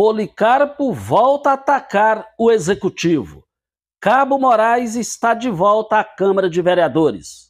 Policarpo volta a atacar o executivo. Cabo Moraes está de volta à Câmara de Vereadores.